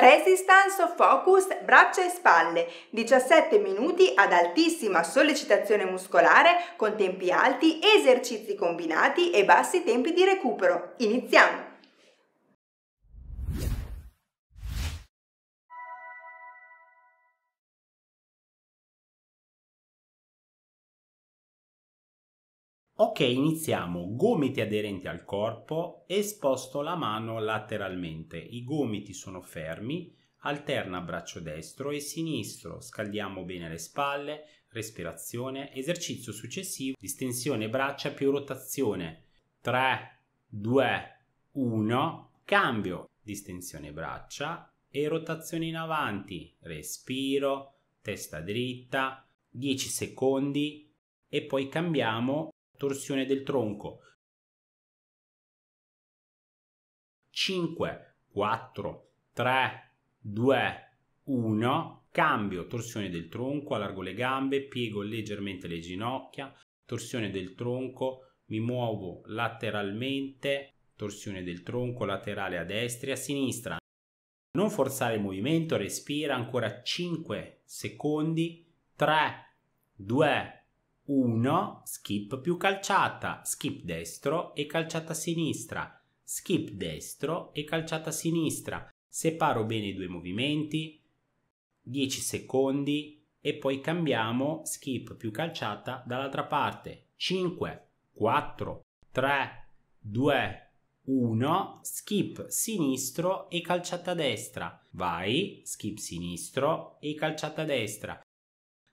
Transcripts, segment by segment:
Resistance Focus braccia e spalle, 17 minuti ad altissima sollecitazione muscolare con tempi alti, esercizi combinati e bassi tempi di recupero. Iniziamo! Ok, iniziamo. Gomiti aderenti al corpo e sposto la mano lateralmente. I gomiti sono fermi, alterna braccio destro e sinistro. Scaldiamo bene le spalle, respirazione. Esercizio successivo, distensione braccia più rotazione. 3, 2, 1, cambio. Distensione braccia e rotazione in avanti. Respiro, testa dritta, 10 secondi e poi cambiamo torsione del tronco. 5, 4, 3, 2, 1, cambio, torsione del tronco, allargo le gambe, piego leggermente le ginocchia, torsione del tronco, mi muovo lateralmente, torsione del tronco laterale a destra e a sinistra. Non forzare il movimento, respira ancora 5 secondi, 3, 2, 1, skip più calciata, skip destro e calciata sinistra, skip destro e calciata sinistra. Separo bene i due movimenti, 10 secondi e poi cambiamo skip più calciata dall'altra parte. 5, 4, 3, 2, 1, skip sinistro e calciata destra. Vai, skip sinistro e calciata destra.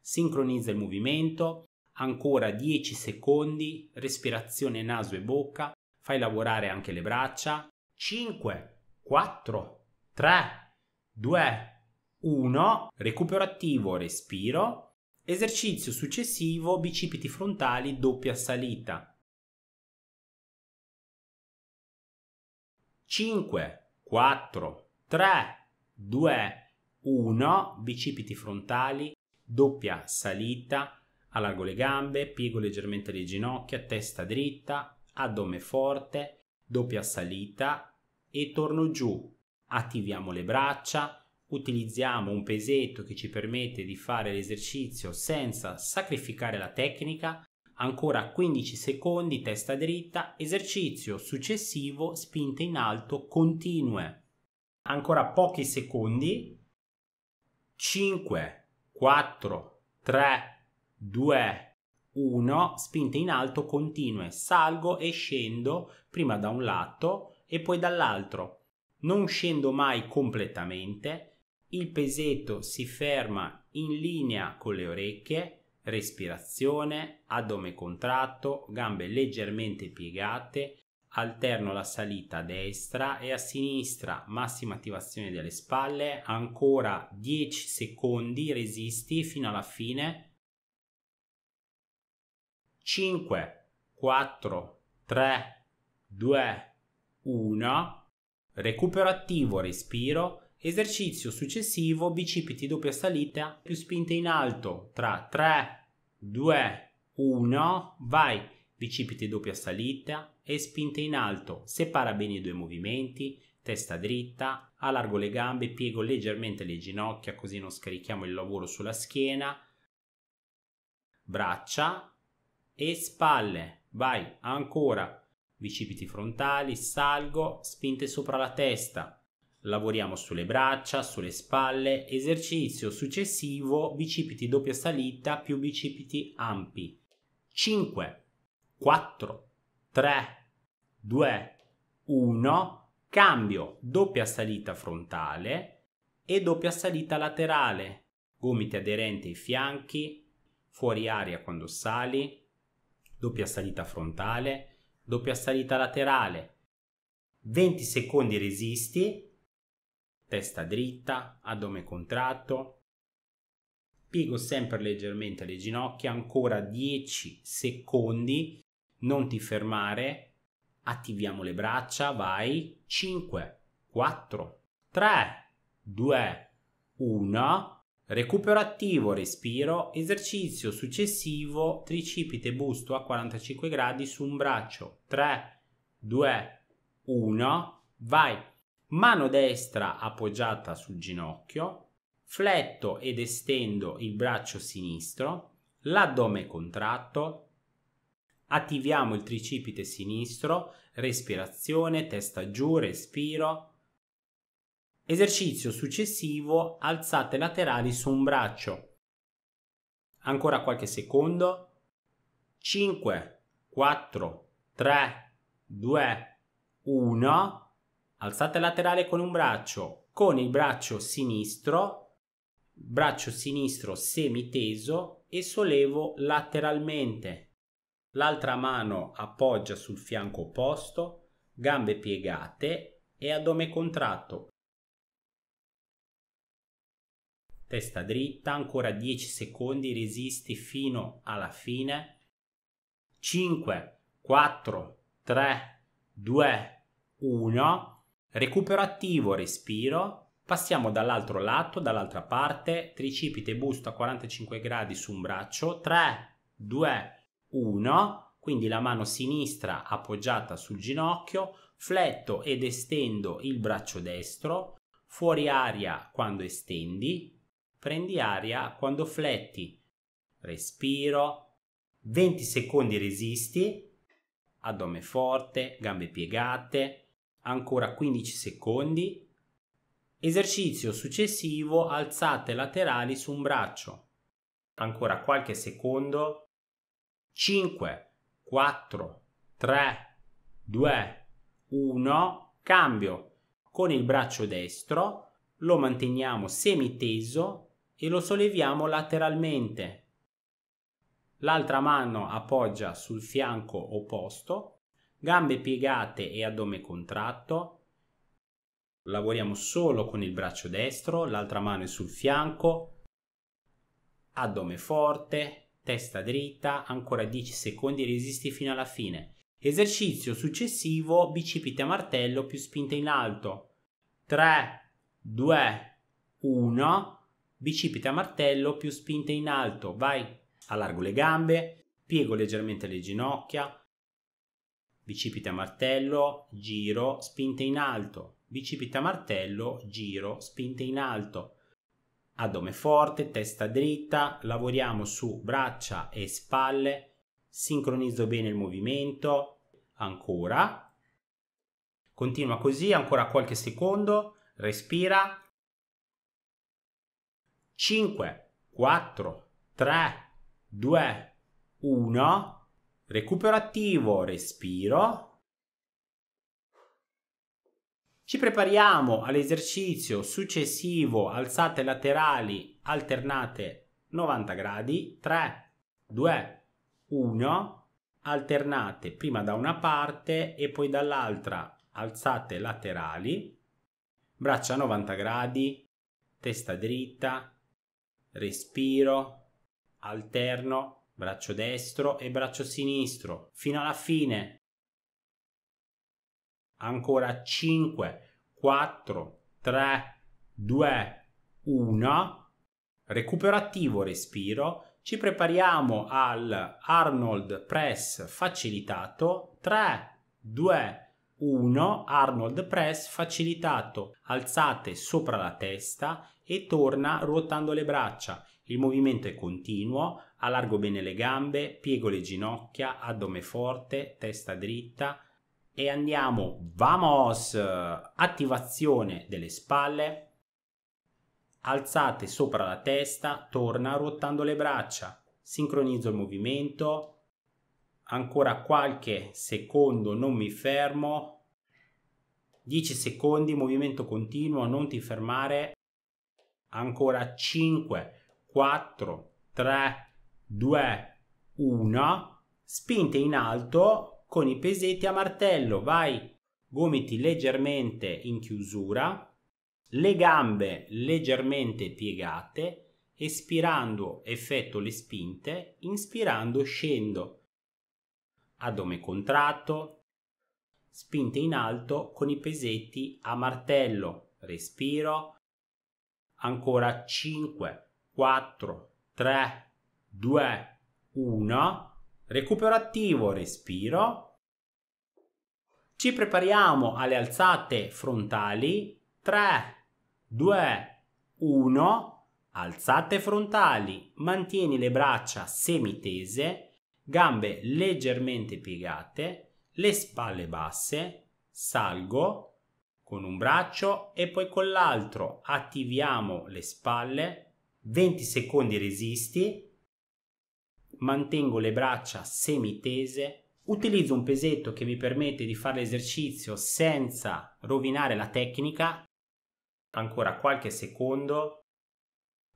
Sincronizza il movimento, ancora 10 secondi, respirazione naso e bocca, fai lavorare anche le braccia, 5, 4, 3, 2, 1, recupero attivo, respiro, esercizio successivo, bicipiti frontali, doppia salita. 5, 4, 3, 2, 1, bicipiti frontali, doppia salita, Allargo le gambe, piego leggermente le ginocchia, testa dritta, addome forte, doppia salita e torno giù. Attiviamo le braccia, utilizziamo un pesetto che ci permette di fare l'esercizio senza sacrificare la tecnica. Ancora 15 secondi, testa dritta, esercizio successivo, spinte in alto, continue. Ancora pochi secondi. 5, 4, 3, 2, 1, spinte in alto continue, salgo e scendo prima da un lato e poi dall'altro. Non scendo mai completamente, il pesetto si ferma in linea con le orecchie, respirazione, addome contratto, gambe leggermente piegate, alterno la salita a destra e a sinistra, massima attivazione delle spalle, ancora 10 secondi, resisti fino alla fine 5, 4, 3, 2, 1. Recupero attivo, respiro. Esercizio successivo, bicipiti doppia salita più spinte in alto. Tra 3, 2, 1. Vai. Bicipiti doppia salita e spinte in alto. Separa bene i due movimenti testa dritta, allargo le gambe, piego leggermente le ginocchia così non scarichiamo il lavoro sulla schiena, braccia, e spalle. Vai, ancora. Bicipiti frontali, salgo, spinte sopra la testa. Lavoriamo sulle braccia, sulle spalle. Esercizio successivo, bicipiti doppia salita più bicipiti ampi. 5, 4, 3, 2, 1. Cambio, doppia salita frontale e doppia salita laterale. Gomiti aderenti ai fianchi, fuori aria quando sali, doppia salita frontale, doppia salita laterale, 20 secondi resisti, testa dritta, addome contratto, piego sempre leggermente le ginocchia, ancora 10 secondi, non ti fermare, attiviamo le braccia, vai, 5, 4, 3, 2, 1, Recupero attivo, respiro, esercizio successivo, tricipite busto a 45 gradi su un braccio. 3, 2, 1, vai. Mano destra appoggiata sul ginocchio, fletto ed estendo il braccio sinistro, l'addome contratto, attiviamo il tricipite sinistro, respirazione, testa giù, respiro, Esercizio successivo, alzate laterali su un braccio. Ancora qualche secondo. 5, 4, 3, 2, 1. Alzate laterale con un braccio, con il braccio sinistro, braccio sinistro semiteso e sollevo lateralmente. L'altra mano appoggia sul fianco opposto, gambe piegate e addome contratto. testa dritta, ancora 10 secondi, resisti fino alla fine. 5, 4, 3, 2, 1. Recupero attivo, respiro. Passiamo dall'altro lato, dall'altra parte, tricipite busto a 45 gradi su un braccio. 3, 2, 1. Quindi la mano sinistra appoggiata sul ginocchio, fletto ed estendo il braccio destro, fuori aria quando estendi, Prendi aria quando fletti. Respiro. 20 secondi resisti. Addome forte, gambe piegate. Ancora 15 secondi. Esercizio successivo alzate laterali su un braccio. Ancora qualche secondo. 5, 4, 3, 2, 1. Cambio. Con il braccio destro lo manteniamo semiteso e lo solleviamo lateralmente. L'altra mano appoggia sul fianco opposto, gambe piegate e addome contratto. Lavoriamo solo con il braccio destro, l'altra mano è sul fianco, addome forte, testa dritta, ancora 10 secondi resisti fino alla fine. Esercizio successivo, bicipite a martello più spinta in alto. 3, 2, 1 bicipiti a martello più spinte in alto, vai, allargo le gambe, piego leggermente le ginocchia, bicipiti a martello, giro, spinte in alto, bicipiti a martello, giro, spinte in alto, addome forte, testa dritta, lavoriamo su braccia e spalle, sincronizzo bene il movimento, ancora, continua così ancora qualche secondo, respira, 5, 4, 3, 2, 1. Recupero attivo, respiro. Ci prepariamo all'esercizio successivo, alzate laterali alternate 90 gradi, 3, 2, 1, alternate prima da una parte e poi dall'altra, alzate laterali, braccia 90 gradi, testa dritta, respiro, alterno, braccio destro e braccio sinistro fino alla fine. Ancora 5, 4, 3, 2, 1. Recupero attivo, respiro. Ci prepariamo al Arnold Press facilitato. 3, 2, 1. Arnold Press facilitato. Alzate sopra la testa e torna ruotando le braccia. Il movimento è continuo, allargo bene le gambe, piego le ginocchia, addome forte, testa dritta e andiamo, vamos! Attivazione delle spalle, alzate sopra la testa, torna ruotando le braccia, sincronizzo il movimento, ancora qualche secondo non mi fermo, 10 secondi, movimento continuo, non ti fermare, ancora 5, 4, 3, 2, 1, spinte in alto con i pesetti a martello, vai, gomiti leggermente in chiusura, le gambe leggermente piegate, espirando effetto le spinte, inspirando scendo, addome contratto, spinte in alto con i pesetti a martello, respiro, ancora 5, 4, 3, 2, 1. Recupero attivo, respiro. Ci prepariamo alle alzate frontali. 3, 2, 1. Alzate frontali. Mantieni le braccia semitese, gambe leggermente piegate, le spalle basse. Salgo, con un braccio e poi con l'altro attiviamo le spalle, 20 secondi resisti, mantengo le braccia semitese, utilizzo un pesetto che mi permette di fare l'esercizio senza rovinare la tecnica, ancora qualche secondo,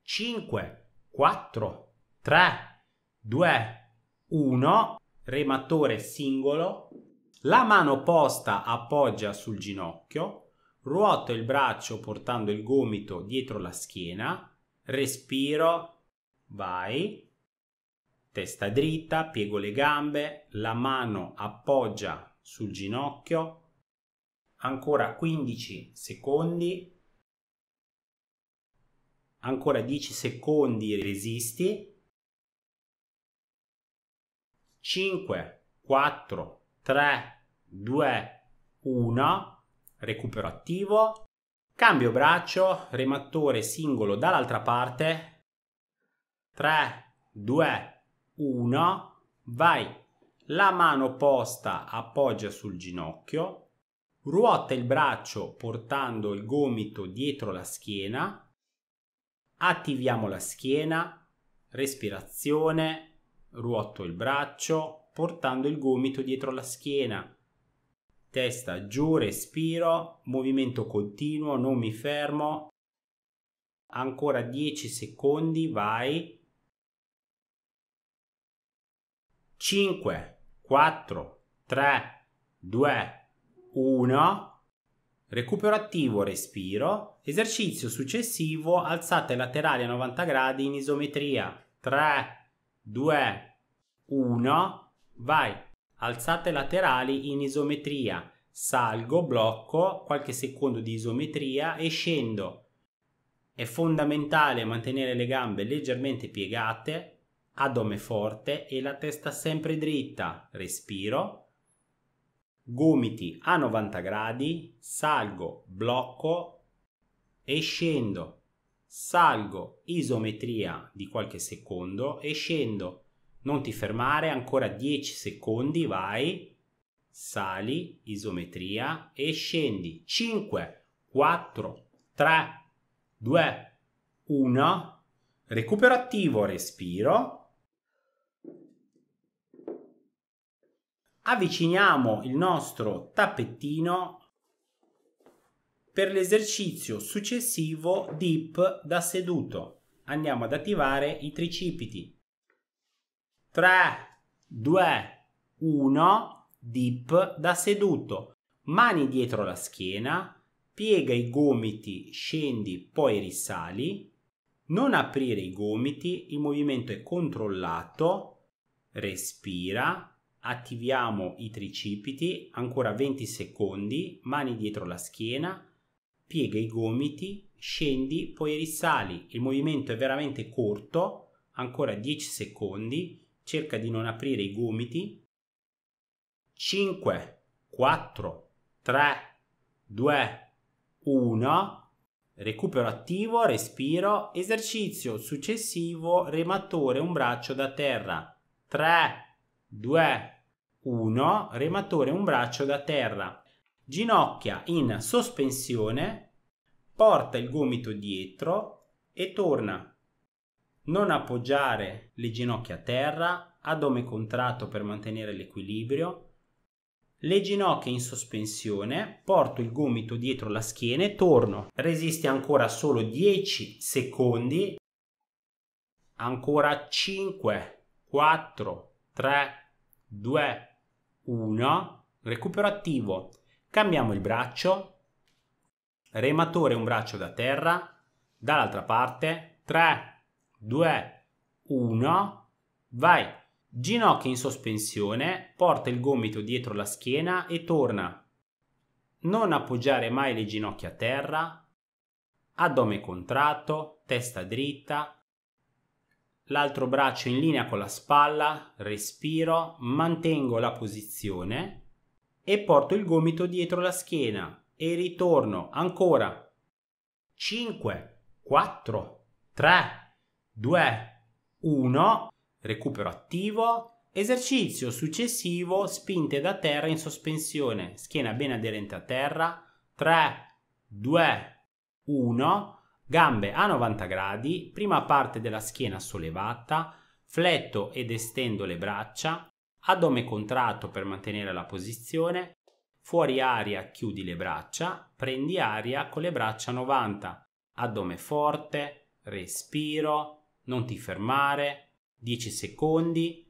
5, 4, 3, 2, 1, rematore singolo, la mano opposta appoggia sul ginocchio, ruoto il braccio portando il gomito dietro la schiena, respiro, vai, testa dritta, piego le gambe, la mano appoggia sul ginocchio, ancora 15 secondi, ancora 10 secondi resisti, 5, 4, 3, 2, 1, recupero attivo, cambio braccio, rematore singolo dall'altra parte, 3, 2, 1, vai, la mano posta appoggia sul ginocchio, ruota il braccio portando il gomito dietro la schiena, attiviamo la schiena, respirazione, ruoto il braccio portando il gomito dietro la schiena, testa giù, respiro, movimento continuo, non mi fermo. Ancora 10 secondi, vai. 5, 4, 3, 2, 1. Recupero attivo, respiro. Esercizio successivo, alzate laterali a 90 gradi in isometria. 3, 2, 1, vai alzate laterali in isometria, salgo, blocco, qualche secondo di isometria e scendo. È fondamentale mantenere le gambe leggermente piegate, addome forte e la testa sempre dritta. Respiro. Gomiti a 90 gradi, salgo, blocco e scendo. Salgo, isometria di qualche secondo e scendo non ti fermare, ancora 10 secondi, vai. Sali, isometria e scendi. 5, 4, 3, 2, 1. Recupero attivo, respiro. Avviciniamo il nostro tappettino per l'esercizio successivo dip da seduto. Andiamo ad attivare i tricipiti. 3, 2, 1, dip da seduto, mani dietro la schiena, piega i gomiti, scendi, poi risali, non aprire i gomiti, il movimento è controllato, respira, attiviamo i tricipiti, ancora 20 secondi, mani dietro la schiena, piega i gomiti, scendi, poi risali. Il movimento è veramente corto, ancora 10 secondi, cerca di non aprire i gomiti. 5, 4, 3, 2, 1. Recupero attivo, respiro, esercizio successivo, rematore un braccio da terra. 3, 2, 1, rematore un braccio da terra. Ginocchia in sospensione, porta il gomito dietro e torna non appoggiare le ginocchia a terra, addome contratto per mantenere l'equilibrio, le ginocchia in sospensione, porto il gomito dietro la schiena e torno. Resisti ancora solo 10 secondi, ancora 5, 4, 3, 2, 1, recupero attivo, cambiamo il braccio, rematore un braccio da terra, dall'altra parte, 3, 2, 1, vai. Ginocchio in sospensione, porta il gomito dietro la schiena e torna. Non appoggiare mai le ginocchia a terra, addome contratto, testa dritta, l'altro braccio in linea con la spalla, respiro, mantengo la posizione e porto il gomito dietro la schiena e ritorno ancora. 5, 4, 3, 2, 1, recupero attivo, esercizio successivo, spinte da terra in sospensione, schiena ben aderente a terra, 3, 2, 1, gambe a 90 gradi, prima parte della schiena sollevata, fletto ed estendo le braccia, addome contratto per mantenere la posizione, fuori aria chiudi le braccia, prendi aria con le braccia 90, addome forte, respiro, non ti fermare, 10 secondi.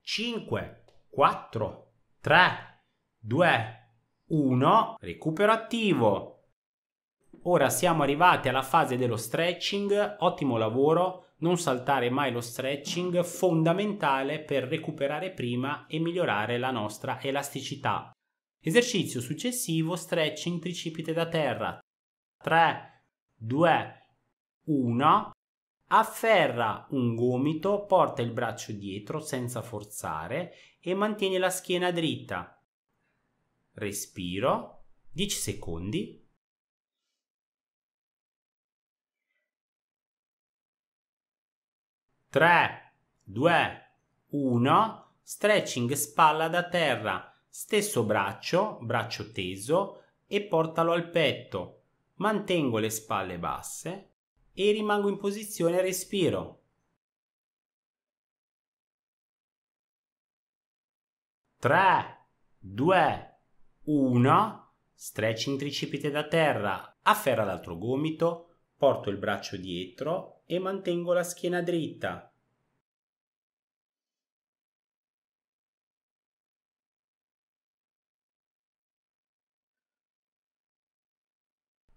5, 4, 3, 2, 1, recupero attivo. Ora siamo arrivati alla fase dello stretching, ottimo lavoro, non saltare mai lo stretching, fondamentale per recuperare prima e migliorare la nostra elasticità. Esercizio successivo, stretching tricipite da terra. 3, 2, 1, afferra un gomito, porta il braccio dietro senza forzare e mantieni la schiena dritta. Respiro, 10 secondi. Tre, due, uno, stretching spalla da terra, stesso braccio, braccio teso e portalo al petto mantengo le spalle basse e rimango in posizione respiro. Tre, due, uno, stretching tricipite da terra, afferra l'altro gomito, porto il braccio dietro e mantengo la schiena dritta.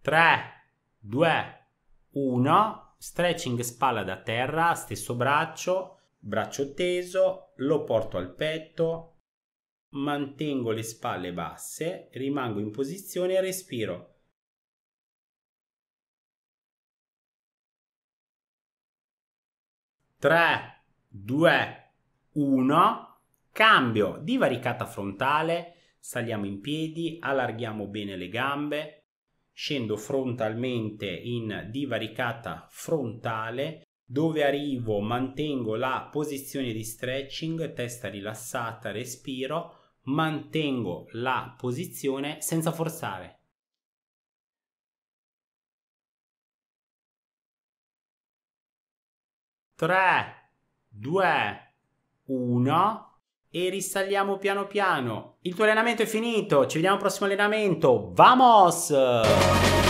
3, 2, 1, stretching spalla da terra, stesso braccio, braccio teso, lo porto al petto, mantengo le spalle basse, rimango in posizione e respiro. Tre, due, uno, cambio di varicata frontale, saliamo in piedi, allarghiamo bene le gambe, scendo frontalmente in divaricata frontale dove arrivo mantengo la posizione di stretching, testa rilassata, respiro, mantengo la posizione senza forzare. Tre, due, uno e risaliamo piano piano. Il tuo allenamento è finito, ci vediamo al prossimo allenamento. Vamos!